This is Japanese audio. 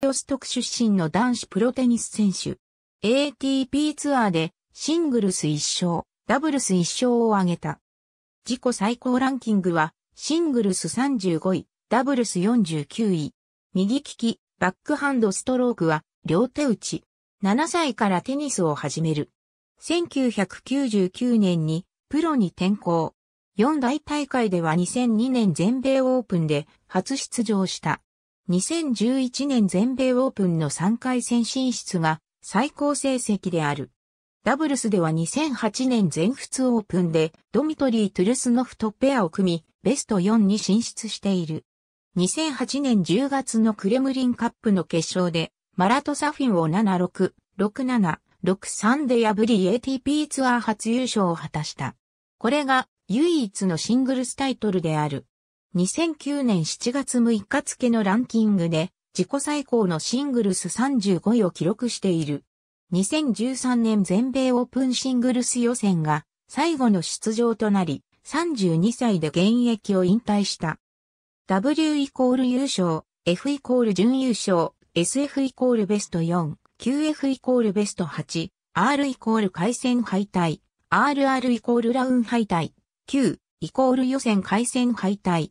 ヨストク出身の男子プロテニス選手。ATP ツアーでシングルス1勝、ダブルス1勝を挙げた。自己最高ランキングはシングルス35位、ダブルス49位。右利き、バックハンドストロークは両手打ち。7歳からテニスを始める。1999年にプロに転向。四大大会では2002年全米オープンで初出場した。2011年全米オープンの3回戦進出が最高成績である。ダブルスでは2008年全仏オープンでドミトリー・トゥルスノフとペアを組み、ベスト4に進出している。2008年10月のクレムリンカップの決勝で、マラトサフィンを76、67、63で破り ATP ツアー初優勝を果たした。これが唯一のシングルスタイトルである。2009年7月6日付のランキングで自己最高のシングルス35位を記録している。2013年全米オープンシングルス予選が最後の出場となり、32歳で現役を引退した。W イコール優勝、F イコール準優勝、SF イコールベスト4、QF イコールベスト8、R イコール回戦敗退、RR イコールラウン敗退、Q イコール予選回戦敗退、